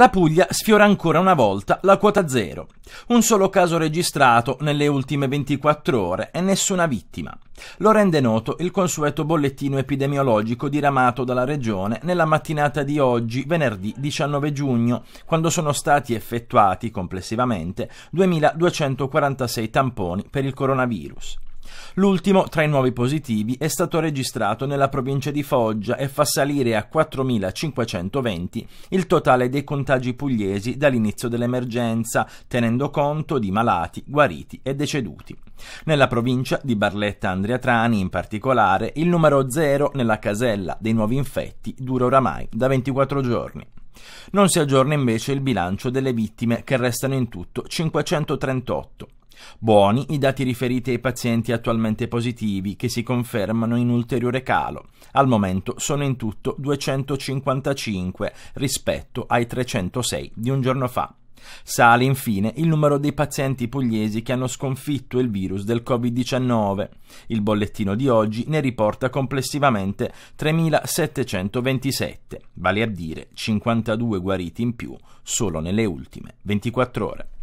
La Puglia sfiora ancora una volta la quota zero. Un solo caso registrato nelle ultime 24 ore e nessuna vittima. Lo rende noto il consueto bollettino epidemiologico diramato dalla Regione nella mattinata di oggi, venerdì 19 giugno, quando sono stati effettuati complessivamente 2.246 tamponi per il coronavirus. L'ultimo tra i nuovi positivi è stato registrato nella provincia di Foggia e fa salire a 4.520 il totale dei contagi pugliesi dall'inizio dell'emergenza, tenendo conto di malati, guariti e deceduti. Nella provincia di Barletta Andriatrani, in particolare, il numero zero nella casella dei nuovi infetti dura oramai da 24 giorni. Non si aggiorna invece il bilancio delle vittime, che restano in tutto 538. Buoni i dati riferiti ai pazienti attualmente positivi che si confermano in ulteriore calo. Al momento sono in tutto 255 rispetto ai 306 di un giorno fa. Sale infine il numero dei pazienti pugliesi che hanno sconfitto il virus del Covid-19. Il bollettino di oggi ne riporta complessivamente 3.727, vale a dire 52 guariti in più solo nelle ultime 24 ore.